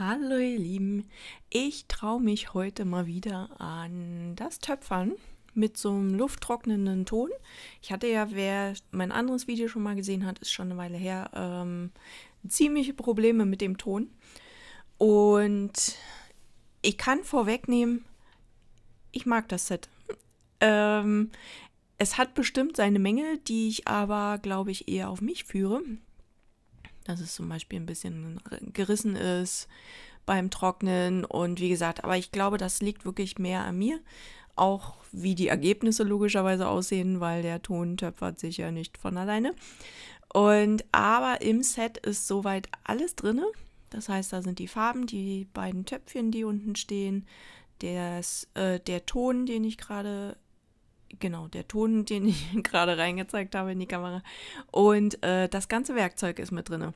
Hallo ihr Lieben, ich traue mich heute mal wieder an das Töpfern mit so einem lufttrocknenden Ton. Ich hatte ja, wer mein anderes Video schon mal gesehen hat, ist schon eine Weile her, ähm, ziemliche Probleme mit dem Ton. Und ich kann vorwegnehmen, ich mag das Set. Ähm, es hat bestimmt seine Mängel, die ich aber, glaube ich, eher auf mich führe dass es zum Beispiel ein bisschen gerissen ist beim Trocknen und wie gesagt, aber ich glaube, das liegt wirklich mehr an mir. Auch wie die Ergebnisse logischerweise aussehen, weil der Ton töpfert sich ja nicht von alleine. Und aber im Set ist soweit alles drin. Das heißt, da sind die Farben, die beiden Töpfchen, die unten stehen, des, äh, der Ton, den ich gerade genau der Ton, den ich gerade reingezeigt habe in die Kamera. Und äh, das ganze Werkzeug ist mit drin.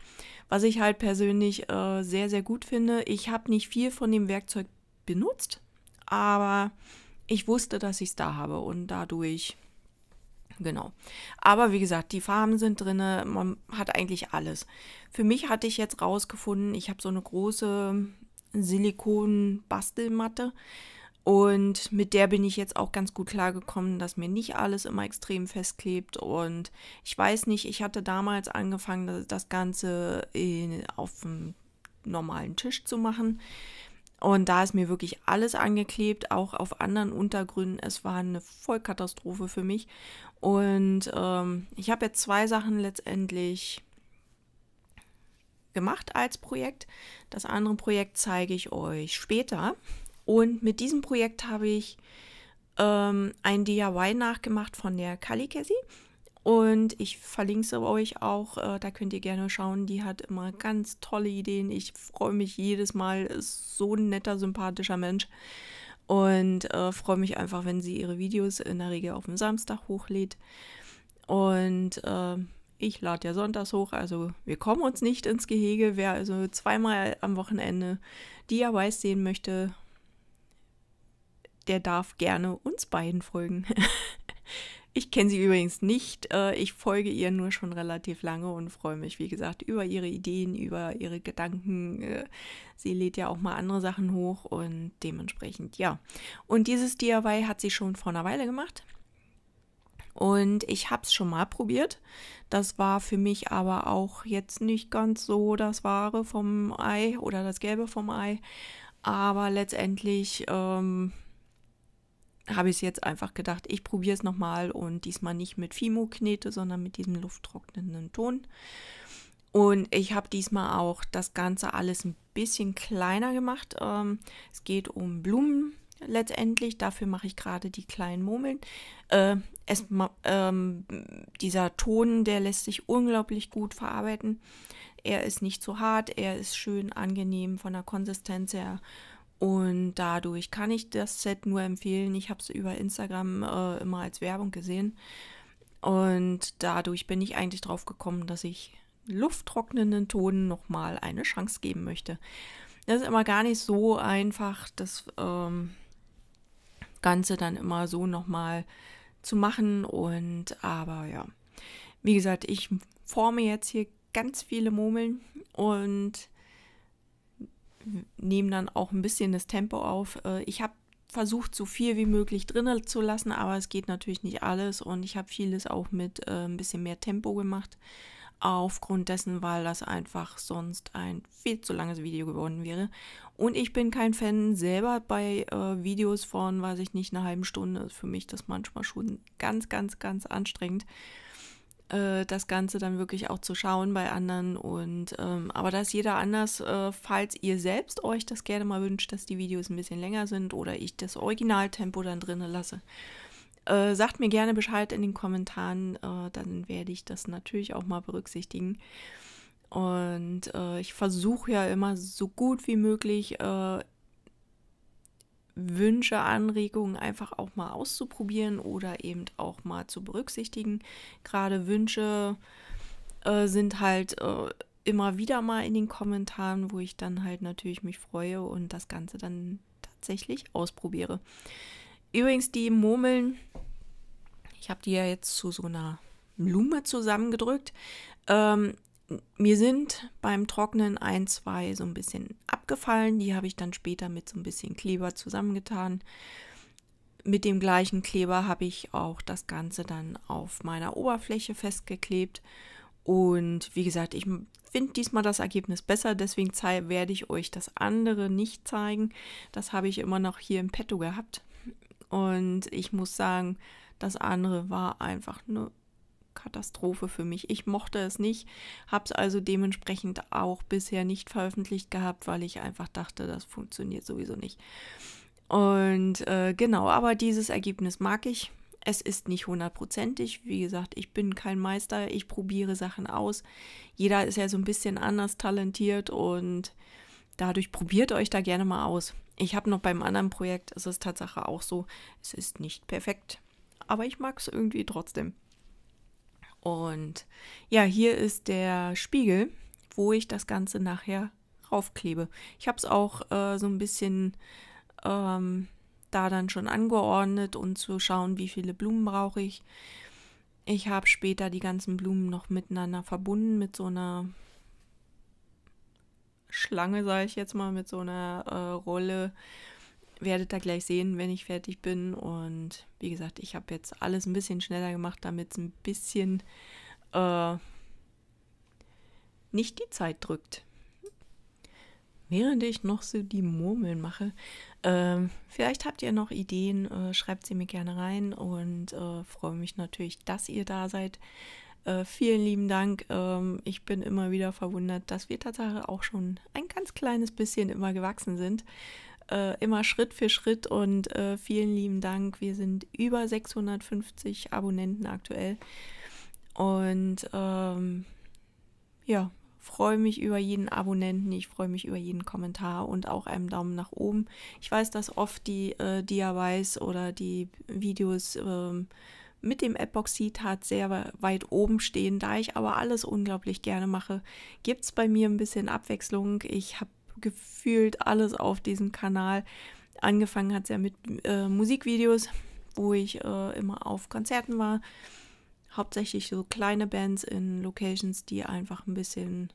Was ich halt persönlich äh, sehr, sehr gut finde. Ich habe nicht viel von dem Werkzeug benutzt, aber ich wusste, dass ich es da habe und dadurch. Genau. Aber wie gesagt, die Farben sind drin, man hat eigentlich alles. Für mich hatte ich jetzt rausgefunden, ich habe so eine große Silikon-Bastelmatte. Äh, und mit der bin ich jetzt auch ganz gut klargekommen, dass mir nicht alles immer extrem festklebt. Und ich weiß nicht, ich hatte damals angefangen, das Ganze in, auf dem normalen Tisch zu machen. Und da ist mir wirklich alles angeklebt, auch auf anderen Untergründen. Es war eine Vollkatastrophe für mich. Und ähm, ich habe jetzt zwei Sachen letztendlich gemacht als Projekt. Das andere Projekt zeige ich euch später. Und mit diesem Projekt habe ich ähm, ein DIY nachgemacht von der Kali Cassie. Und ich verlinke es euch auch, äh, da könnt ihr gerne schauen. Die hat immer ganz tolle Ideen. Ich freue mich jedes Mal. Ist so ein netter, sympathischer Mensch. Und äh, freue mich einfach, wenn sie ihre Videos in der Regel auf dem Samstag hochlädt. Und äh, ich lade ja sonntags hoch, also wir kommen uns nicht ins Gehege. Wer also zweimal am Wochenende DIYs sehen möchte, der darf gerne uns beiden folgen. ich kenne sie übrigens nicht. Äh, ich folge ihr nur schon relativ lange und freue mich, wie gesagt, über ihre Ideen, über ihre Gedanken. Äh, sie lädt ja auch mal andere Sachen hoch und dementsprechend, ja. Und dieses DIY hat sie schon vor einer Weile gemacht. Und ich habe es schon mal probiert. Das war für mich aber auch jetzt nicht ganz so das Wahre vom Ei oder das Gelbe vom Ei. Aber letztendlich ähm, habe ich jetzt einfach gedacht, ich probiere es nochmal und diesmal nicht mit Fimo-Knete, sondern mit diesem lufttrocknenden Ton. Und ich habe diesmal auch das Ganze alles ein bisschen kleiner gemacht. Ähm, es geht um Blumen letztendlich. Dafür mache ich gerade die kleinen Murmeln. Äh, es, ähm, dieser Ton, der lässt sich unglaublich gut verarbeiten. Er ist nicht zu hart, er ist schön angenehm von der Konsistenz her. Und dadurch kann ich das Set nur empfehlen. Ich habe es über Instagram äh, immer als Werbung gesehen. Und dadurch bin ich eigentlich drauf gekommen, dass ich lufttrocknenden Tonen nochmal eine Chance geben möchte. Das ist immer gar nicht so einfach, das ähm, Ganze dann immer so nochmal zu machen. Und aber ja, wie gesagt, ich forme jetzt hier ganz viele Murmeln und nehmen dann auch ein bisschen das Tempo auf. Äh, ich habe versucht, so viel wie möglich drin zu lassen, aber es geht natürlich nicht alles und ich habe vieles auch mit äh, ein bisschen mehr Tempo gemacht, aufgrund dessen, weil das einfach sonst ein viel zu langes Video geworden wäre. Und ich bin kein Fan selber bei äh, Videos von, weiß ich nicht, einer halben Stunde. für mich ist das manchmal schon ganz, ganz, ganz anstrengend äh, das Ganze dann wirklich auch zu schauen bei anderen. Und ähm, aber da ist jeder anders. Äh, falls ihr selbst euch das gerne mal wünscht, dass die Videos ein bisschen länger sind oder ich das Originaltempo dann drin lasse, äh, sagt mir gerne Bescheid in den Kommentaren. Äh, dann werde ich das natürlich auch mal berücksichtigen. Und äh, ich versuche ja immer so gut wie möglich Wünsche, Anregungen einfach auch mal auszuprobieren oder eben auch mal zu berücksichtigen. Gerade Wünsche äh, sind halt äh, immer wieder mal in den Kommentaren, wo ich dann halt natürlich mich freue und das Ganze dann tatsächlich ausprobiere. Übrigens die Murmeln, ich habe die ja jetzt zu so einer Blume zusammengedrückt. Ähm, mir sind beim Trocknen ein, zwei so ein bisschen abgefallen. Die habe ich dann später mit so ein bisschen Kleber zusammengetan. Mit dem gleichen Kleber habe ich auch das Ganze dann auf meiner Oberfläche festgeklebt. Und wie gesagt, ich finde diesmal das Ergebnis besser, deswegen werde ich euch das andere nicht zeigen. Das habe ich immer noch hier im Petto gehabt. Und ich muss sagen, das andere war einfach nur Katastrophe für mich. Ich mochte es nicht, habe es also dementsprechend auch bisher nicht veröffentlicht gehabt, weil ich einfach dachte, das funktioniert sowieso nicht. Und äh, genau, aber dieses Ergebnis mag ich. Es ist nicht hundertprozentig. Wie gesagt, ich bin kein Meister. Ich probiere Sachen aus. Jeder ist ja so ein bisschen anders talentiert und dadurch probiert euch da gerne mal aus. Ich habe noch beim anderen Projekt, es ist Tatsache auch so, es ist nicht perfekt, aber ich mag es irgendwie trotzdem. Und ja, hier ist der Spiegel, wo ich das Ganze nachher raufklebe. Ich habe es auch äh, so ein bisschen ähm, da dann schon angeordnet und um zu schauen, wie viele Blumen brauche ich. Ich habe später die ganzen Blumen noch miteinander verbunden mit so einer Schlange, sage ich jetzt mal, mit so einer äh, Rolle werdet da gleich sehen, wenn ich fertig bin. Und wie gesagt, ich habe jetzt alles ein bisschen schneller gemacht, damit es ein bisschen äh, nicht die Zeit drückt. Während ich noch so die Murmeln mache, äh, vielleicht habt ihr noch Ideen, äh, schreibt sie mir gerne rein und äh, freue mich natürlich, dass ihr da seid. Äh, vielen lieben Dank. Ähm, ich bin immer wieder verwundert, dass wir tatsächlich auch schon ein ganz kleines bisschen immer gewachsen sind äh, immer Schritt für Schritt und äh, vielen lieben Dank. Wir sind über 650 Abonnenten aktuell und ähm, ja, freue mich über jeden Abonnenten, ich freue mich über jeden Kommentar und auch einen Daumen nach oben. Ich weiß, dass oft die äh, DIYs oder die Videos ähm, mit dem Epoxidharz sehr weit oben stehen. Da ich aber alles unglaublich gerne mache, gibt es bei mir ein bisschen Abwechslung. Ich habe gefühlt alles auf diesem Kanal. Angefangen hat es ja mit äh, Musikvideos, wo ich äh, immer auf Konzerten war. Hauptsächlich so kleine Bands in Locations, die einfach ein bisschen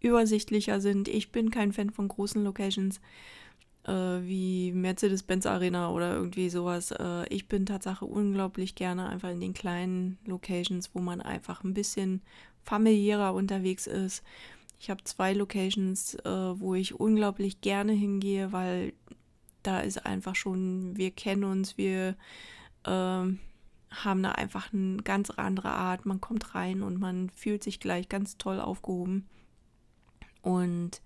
übersichtlicher sind. Ich bin kein Fan von großen Locations äh, wie Mercedes-Benz Arena oder irgendwie sowas. Äh, ich bin tatsächlich unglaublich gerne einfach in den kleinen Locations, wo man einfach ein bisschen familiärer unterwegs ist, ich habe zwei Locations, äh, wo ich unglaublich gerne hingehe, weil da ist einfach schon, wir kennen uns, wir äh, haben da einfach eine ganz andere Art. Man kommt rein und man fühlt sich gleich ganz toll aufgehoben. Und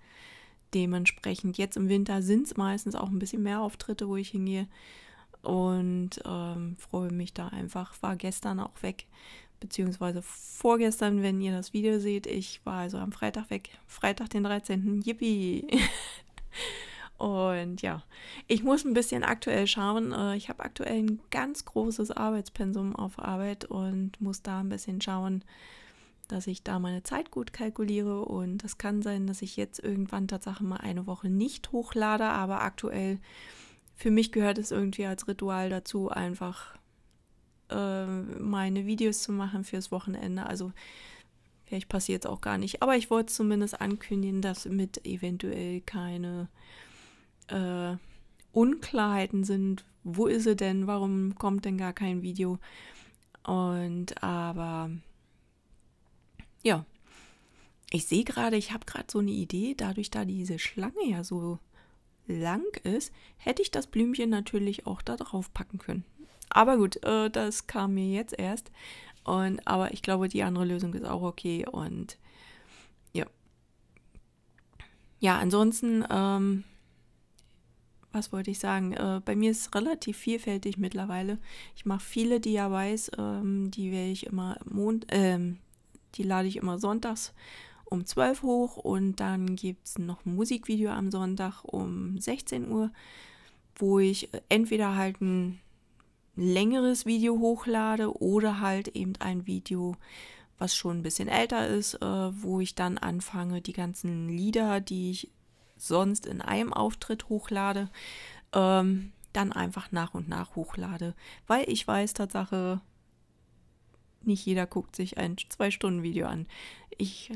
dementsprechend jetzt im Winter sind es meistens auch ein bisschen mehr Auftritte, wo ich hingehe und ähm, freue mich da einfach. War gestern auch weg, beziehungsweise vorgestern, wenn ihr das Video seht. Ich war also am Freitag weg. Freitag, den 13. Yippie! Und ja, ich muss ein bisschen aktuell schauen. Äh, ich habe aktuell ein ganz großes Arbeitspensum auf Arbeit und muss da ein bisschen schauen, dass ich da meine Zeit gut kalkuliere. Und es kann sein, dass ich jetzt irgendwann tatsächlich mal eine Woche nicht hochlade, aber aktuell für mich gehört es irgendwie als Ritual dazu, einfach ähm, meine Videos zu machen fürs Wochenende. Also vielleicht passiert es auch gar nicht. Aber ich wollte zumindest ankündigen, dass mit eventuell keine äh, Unklarheiten sind. Wo ist sie denn? Warum kommt denn gar kein Video? Und aber ja, ich sehe gerade, ich habe gerade so eine Idee, dadurch, da diese Schlange ja so lang ist, hätte ich das Blümchen natürlich auch da drauf packen können. Aber gut, äh, das kam mir jetzt erst. Und, aber ich glaube, die andere Lösung ist auch okay. Und ja. Ja, ansonsten, ähm, was wollte ich sagen? Äh, bei mir ist es relativ vielfältig mittlerweile. Ich mache viele DIYs, ähm, die werde ich immer Mond, ähm, die lade ich immer sonntags um 12 hoch und dann gibt es noch ein Musikvideo am Sonntag um 16 Uhr, wo ich äh, entweder halt ein längeres Video hochlade oder halt eben ein Video, was schon ein bisschen älter ist, äh, wo ich dann anfange, die ganzen Lieder, die ich sonst in einem Auftritt hochlade, ähm, dann einfach nach und nach hochlade. Weil ich weiß, Tatsache, nicht jeder guckt sich ein Zwei-Stunden-Video an. Ich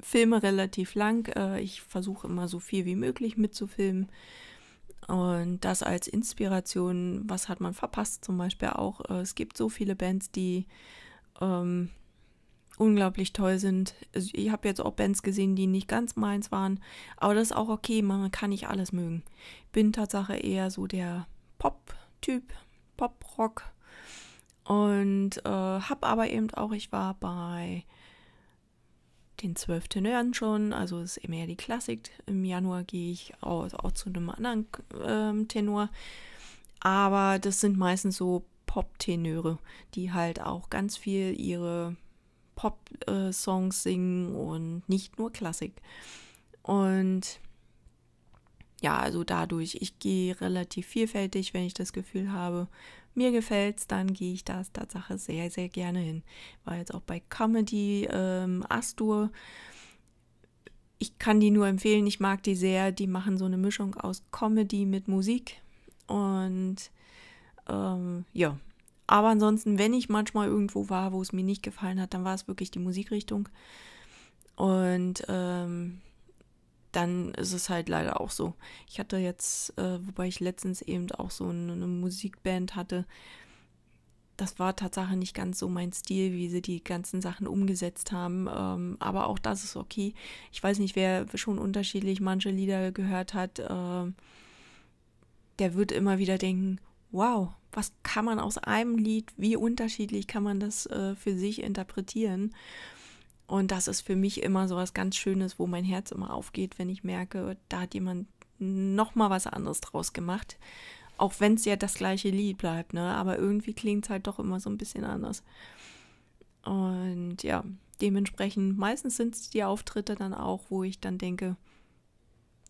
filme relativ lang, äh, ich versuche immer so viel wie möglich mitzufilmen. Und das als Inspiration, was hat man verpasst zum Beispiel auch. Äh, es gibt so viele Bands, die ähm, unglaublich toll sind. Also ich habe jetzt auch Bands gesehen, die nicht ganz meins waren, aber das ist auch okay, man kann nicht alles mögen. Bin Tatsache eher so der Pop-Typ, Pop-Rock und äh, habe aber eben auch, ich war bei den zwölf Tenören schon, also ist eben eher die Klassik. Im Januar gehe ich auch, auch zu einem anderen ähm, Tenor. Aber das sind meistens so Pop-Tenöre, die halt auch ganz viel ihre Pop-Songs äh, singen und nicht nur Klassik. Und ja, also dadurch, ich gehe relativ vielfältig, wenn ich das Gefühl habe, mir es, dann gehe ich da Tatsache sehr, sehr gerne hin. War jetzt auch bei Comedy ähm, Astur. Ich kann die nur empfehlen, ich mag die sehr. Die machen so eine Mischung aus Comedy mit Musik. Und ähm, ja, aber ansonsten, wenn ich manchmal irgendwo war, wo es mir nicht gefallen hat, dann war es wirklich die Musikrichtung. Und ähm, dann ist es halt leider auch so. Ich hatte jetzt, äh, wobei ich letztens eben auch so eine, eine Musikband hatte, das war tatsächlich nicht ganz so mein Stil, wie sie die ganzen Sachen umgesetzt haben. Ähm, aber auch das ist okay. Ich weiß nicht, wer schon unterschiedlich manche Lieder gehört hat, äh, der wird immer wieder denken, wow, was kann man aus einem Lied, wie unterschiedlich kann man das äh, für sich interpretieren? Und das ist für mich immer so was ganz Schönes, wo mein Herz immer aufgeht, wenn ich merke, da hat jemand noch mal was anderes draus gemacht. Auch wenn es ja das gleiche Lied bleibt, ne? Aber irgendwie klingt es halt doch immer so ein bisschen anders. Und ja, dementsprechend, meistens sind es die Auftritte dann auch, wo ich dann denke,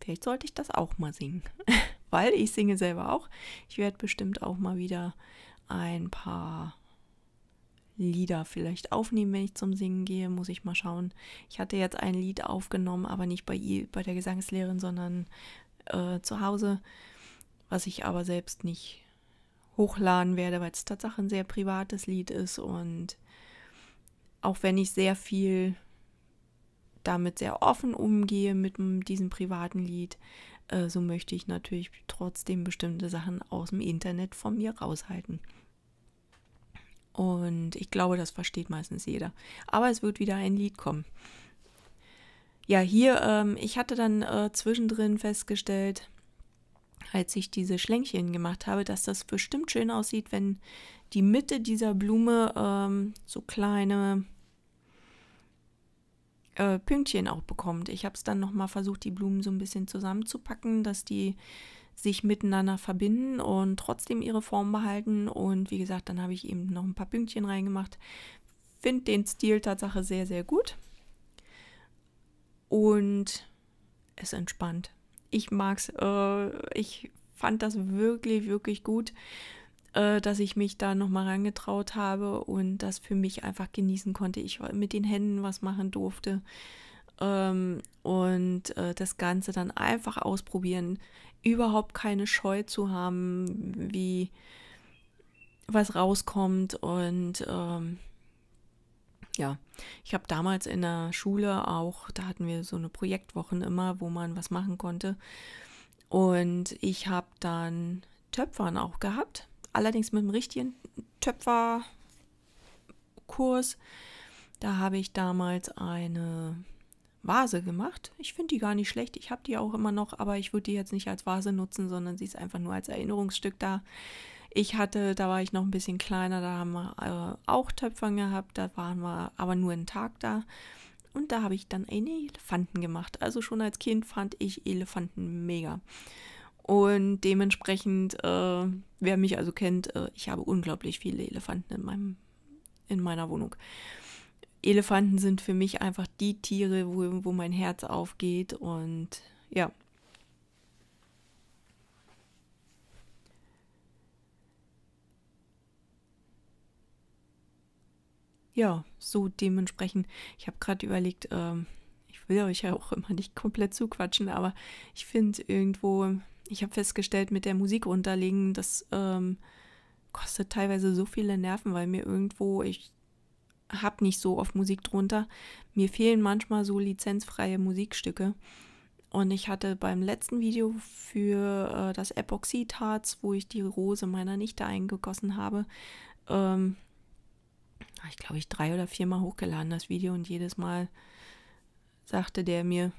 vielleicht sollte ich das auch mal singen. Weil ich singe selber auch. Ich werde bestimmt auch mal wieder ein paar Lieder vielleicht aufnehmen, wenn ich zum Singen gehe, muss ich mal schauen. Ich hatte jetzt ein Lied aufgenommen, aber nicht bei, ihr, bei der Gesangslehrerin, sondern äh, zu Hause, was ich aber selbst nicht hochladen werde, weil es tatsächlich ein sehr privates Lied ist und auch wenn ich sehr viel damit sehr offen umgehe mit diesem privaten Lied, äh, so möchte ich natürlich trotzdem bestimmte Sachen aus dem Internet von mir raushalten. Und ich glaube, das versteht meistens jeder. Aber es wird wieder ein Lied kommen. Ja, hier, ähm, ich hatte dann äh, zwischendrin festgestellt, als ich diese Schlänkchen gemacht habe, dass das bestimmt schön aussieht, wenn die Mitte dieser Blume ähm, so kleine äh, Pünktchen auch bekommt. Ich habe es dann nochmal versucht, die Blumen so ein bisschen zusammenzupacken, dass die sich miteinander verbinden und trotzdem ihre Form behalten. Und wie gesagt, dann habe ich eben noch ein paar Pünktchen reingemacht. Finde den Stil Tatsache sehr, sehr gut. Und es entspannt. Ich mag's. Äh, ich fand das wirklich, wirklich gut, äh, dass ich mich da nochmal rangetraut habe und das für mich einfach genießen konnte. Ich mit den Händen was machen durfte ähm, und äh, das Ganze dann einfach ausprobieren überhaupt keine Scheu zu haben, wie was rauskommt. Und ähm, ja, ich habe damals in der Schule auch, da hatten wir so eine Projektwochen immer, wo man was machen konnte. Und ich habe dann Töpfern auch gehabt, allerdings mit dem richtigen Töpferkurs. Da habe ich damals eine Vase gemacht. Ich finde die gar nicht schlecht. Ich habe die auch immer noch, aber ich würde die jetzt nicht als Vase nutzen, sondern sie ist einfach nur als Erinnerungsstück da. Ich hatte, da war ich noch ein bisschen kleiner, da haben wir äh, auch Töpfern gehabt, da waren wir aber nur einen Tag da. Und da habe ich dann einen Elefanten gemacht. Also schon als Kind fand ich Elefanten mega. Und dementsprechend, äh, wer mich also kennt, äh, ich habe unglaublich viele Elefanten in, meinem, in meiner Wohnung. Elefanten sind für mich einfach die Tiere, wo, wo mein Herz aufgeht und ja. Ja, so dementsprechend. Ich habe gerade überlegt, ähm, ich will euch ja auch immer nicht komplett zuquatschen, aber ich finde irgendwo, ich habe festgestellt, mit der Musik runterlegen, das ähm, kostet teilweise so viele Nerven, weil mir irgendwo, ich habe nicht so oft Musik drunter. Mir fehlen manchmal so lizenzfreie Musikstücke. Und ich hatte beim letzten Video für äh, das Epoxidharz, wo ich die Rose meiner Nichte eingegossen habe, ähm, ich glaube, ich drei oder viermal hochgeladen das Video und jedes Mal sagte der mir,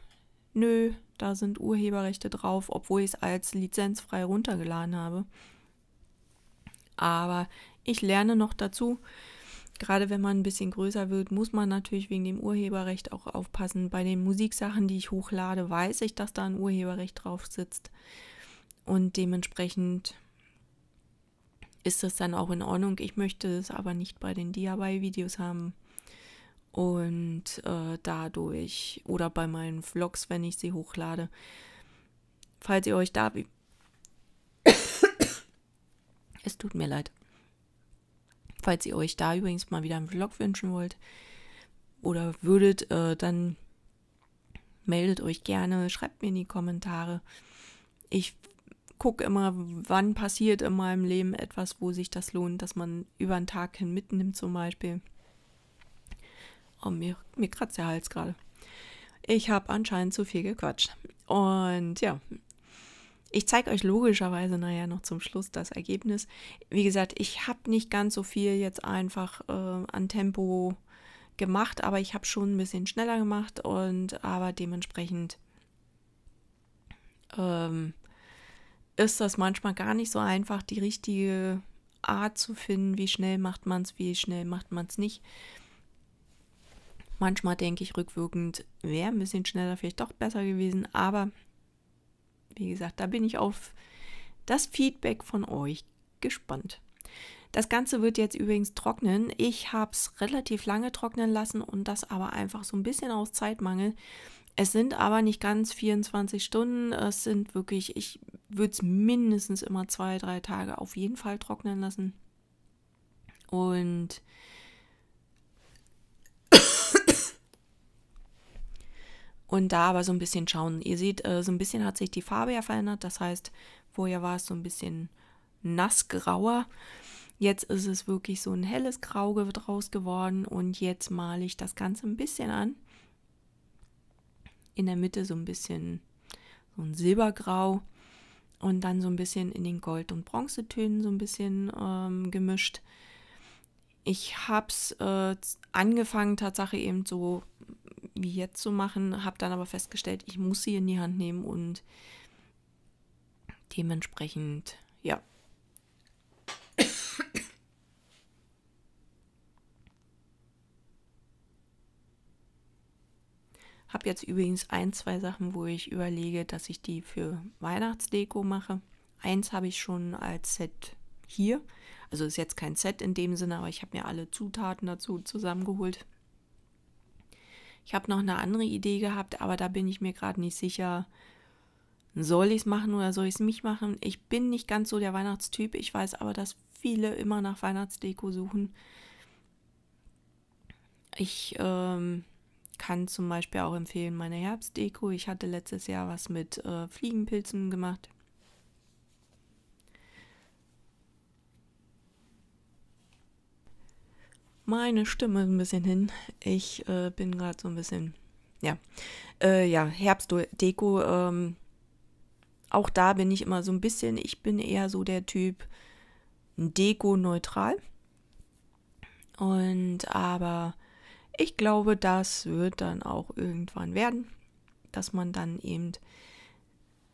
nö, da sind Urheberrechte drauf, obwohl ich es als lizenzfrei runtergeladen habe. Aber ich lerne noch dazu. Gerade wenn man ein bisschen größer wird, muss man natürlich wegen dem Urheberrecht auch aufpassen. Bei den Musiksachen, die ich hochlade, weiß ich, dass da ein Urheberrecht drauf sitzt. Und dementsprechend ist das dann auch in Ordnung. Ich möchte es aber nicht bei den DIY-Videos haben. Und äh, dadurch, oder bei meinen Vlogs, wenn ich sie hochlade, falls ihr euch da... es tut mir leid. Falls ihr euch da übrigens mal wieder einen Vlog wünschen wollt oder würdet, äh, dann meldet euch gerne, schreibt mir in die Kommentare. Ich gucke immer, wann passiert in meinem Leben etwas, wo sich das lohnt, dass man über einen Tag hin mitnimmt zum Beispiel. Oh, mir, mir kratzt der Hals gerade. Ich habe anscheinend zu viel gequatscht. Und ja, ich zeige euch logischerweise nachher noch zum Schluss das Ergebnis. Wie gesagt, ich habe nicht ganz so viel jetzt einfach äh, an Tempo gemacht, aber ich habe schon ein bisschen schneller gemacht und aber dementsprechend ähm, ist das manchmal gar nicht so einfach, die richtige Art zu finden, wie schnell macht man es, wie schnell macht man es nicht. Manchmal denke ich rückwirkend, wäre ein bisschen schneller vielleicht doch besser gewesen, aber wie gesagt, da bin ich auf das Feedback von euch gespannt. Das Ganze wird jetzt übrigens trocknen. Ich habe es relativ lange trocknen lassen und das aber einfach so ein bisschen aus Zeitmangel. Es sind aber nicht ganz 24 Stunden. Es sind wirklich, ich würde es mindestens immer zwei, drei Tage auf jeden Fall trocknen lassen. Und Und da aber so ein bisschen schauen. Ihr seht, äh, so ein bisschen hat sich die Farbe ja verändert. Das heißt, vorher war es so ein bisschen nassgrauer. Jetzt ist es wirklich so ein helles Grau draus geworden. Und jetzt male ich das Ganze ein bisschen an. In der Mitte so ein bisschen so ein Silbergrau. Und dann so ein bisschen in den Gold- und Bronzetönen so ein bisschen ähm, gemischt. Ich habe es äh, angefangen, Tatsache eben so wie jetzt zu machen, habe dann aber festgestellt, ich muss sie in die Hand nehmen und dementsprechend, ja. habe jetzt übrigens ein, zwei Sachen, wo ich überlege, dass ich die für Weihnachtsdeko mache. Eins habe ich schon als Set hier. Also ist jetzt kein Set in dem Sinne, aber ich habe mir alle Zutaten dazu zusammengeholt. Ich habe noch eine andere Idee gehabt, aber da bin ich mir gerade nicht sicher. Soll ich es machen oder soll ich es nicht machen? Ich bin nicht ganz so der Weihnachtstyp. Ich weiß aber, dass viele immer nach Weihnachtsdeko suchen. Ich ähm, kann zum Beispiel auch empfehlen meine Herbstdeko. Ich hatte letztes Jahr was mit äh, Fliegenpilzen gemacht. meine Stimme ein bisschen hin. Ich äh, bin gerade so ein bisschen, ja, äh, ja, Herbstdeko. Ähm, auch da bin ich immer so ein bisschen, ich bin eher so der Typ Deko-neutral. Und aber ich glaube, das wird dann auch irgendwann werden, dass man dann eben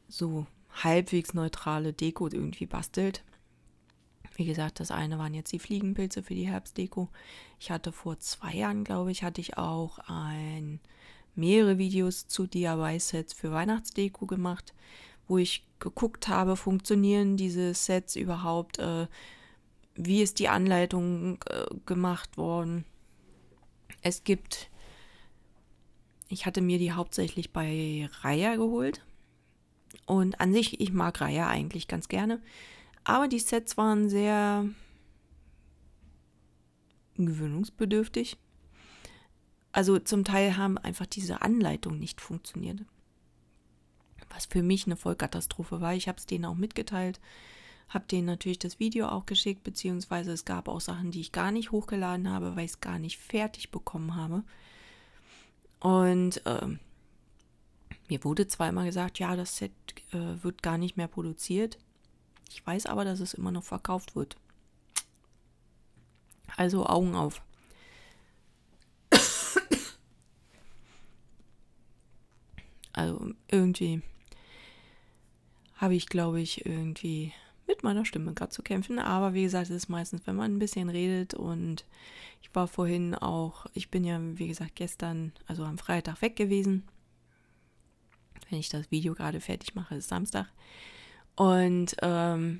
so halbwegs neutrale Deko irgendwie bastelt. Wie gesagt, das eine waren jetzt die Fliegenpilze für die Herbstdeko. Ich hatte vor zwei Jahren, glaube ich, hatte ich auch ein mehrere Videos zu DIY-Sets für Weihnachtsdeko gemacht, wo ich geguckt habe, funktionieren diese Sets überhaupt, äh, wie ist die Anleitung äh, gemacht worden. Es gibt, ich hatte mir die hauptsächlich bei Raya geholt und an sich, ich mag Raya eigentlich ganz gerne. Aber die Sets waren sehr gewöhnungsbedürftig. Also zum Teil haben einfach diese Anleitungen nicht funktioniert. Was für mich eine Vollkatastrophe war. Ich habe es denen auch mitgeteilt, habe denen natürlich das Video auch geschickt, beziehungsweise es gab auch Sachen, die ich gar nicht hochgeladen habe, weil ich es gar nicht fertig bekommen habe. Und äh, mir wurde zweimal gesagt, ja, das Set äh, wird gar nicht mehr produziert. Ich weiß aber, dass es immer noch verkauft wird. Also Augen auf. Also irgendwie habe ich, glaube ich, irgendwie mit meiner Stimme gerade zu kämpfen. Aber wie gesagt, es ist meistens, wenn man ein bisschen redet. Und ich war vorhin auch, ich bin ja, wie gesagt, gestern, also am Freitag weg gewesen. Wenn ich das Video gerade fertig mache, ist Samstag. Und ähm,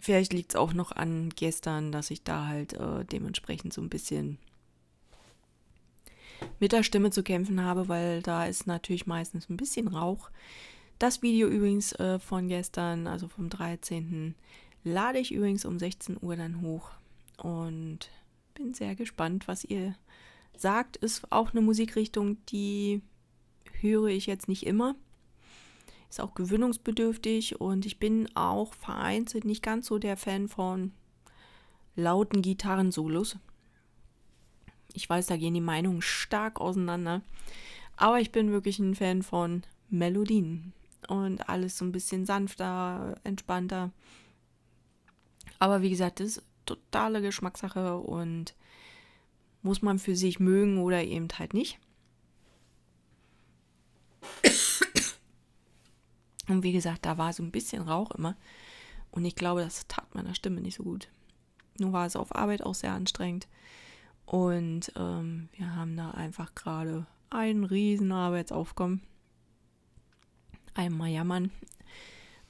vielleicht liegt es auch noch an gestern, dass ich da halt äh, dementsprechend so ein bisschen mit der Stimme zu kämpfen habe, weil da ist natürlich meistens ein bisschen Rauch. Das Video übrigens äh, von gestern, also vom 13., lade ich übrigens um 16 Uhr dann hoch und bin sehr gespannt, was ihr sagt. Ist auch eine Musikrichtung, die höre ich jetzt nicht immer ist auch gewöhnungsbedürftig und ich bin auch vereinzelt nicht ganz so der Fan von lauten Gitarrensolos. Ich weiß, da gehen die Meinungen stark auseinander, aber ich bin wirklich ein Fan von Melodien und alles so ein bisschen sanfter, entspannter. Aber wie gesagt, das ist totale Geschmackssache und muss man für sich mögen oder eben halt nicht. Und wie gesagt, da war so ein bisschen Rauch immer. Und ich glaube, das tat meiner Stimme nicht so gut. Nur war es auf Arbeit auch sehr anstrengend. Und ähm, wir haben da einfach gerade ein riesen Arbeitsaufkommen. Einmal jammern.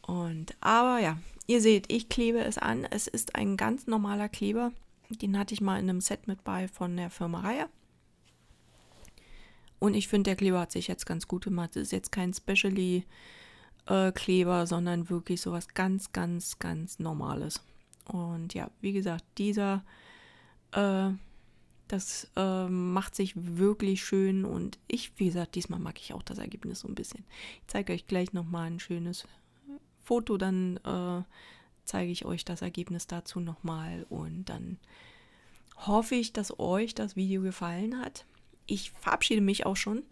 Und aber ja, ihr seht, ich klebe es an. Es ist ein ganz normaler Kleber. Den hatte ich mal in einem Set mit bei von der Firma Reihe. Und ich finde, der Kleber hat sich jetzt ganz gut gemacht. Es ist jetzt kein Specially äh, Kleber, sondern wirklich sowas ganz, ganz, ganz Normales. Und ja, wie gesagt, dieser, äh, das äh, macht sich wirklich schön und ich, wie gesagt, diesmal mag ich auch das Ergebnis so ein bisschen. Ich zeige euch gleich nochmal ein schönes Foto, dann äh, zeige ich euch das Ergebnis dazu nochmal und dann hoffe ich, dass euch das Video gefallen hat. Ich verabschiede mich auch schon.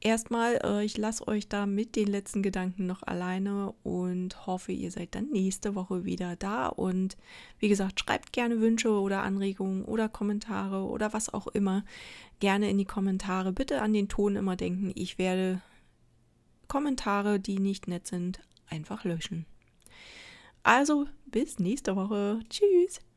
Erstmal, äh, ich lasse euch da mit den letzten Gedanken noch alleine und hoffe, ihr seid dann nächste Woche wieder da. Und wie gesagt, schreibt gerne Wünsche oder Anregungen oder Kommentare oder was auch immer gerne in die Kommentare. Bitte an den Ton immer denken. Ich werde Kommentare, die nicht nett sind, einfach löschen. Also bis nächste Woche. Tschüss.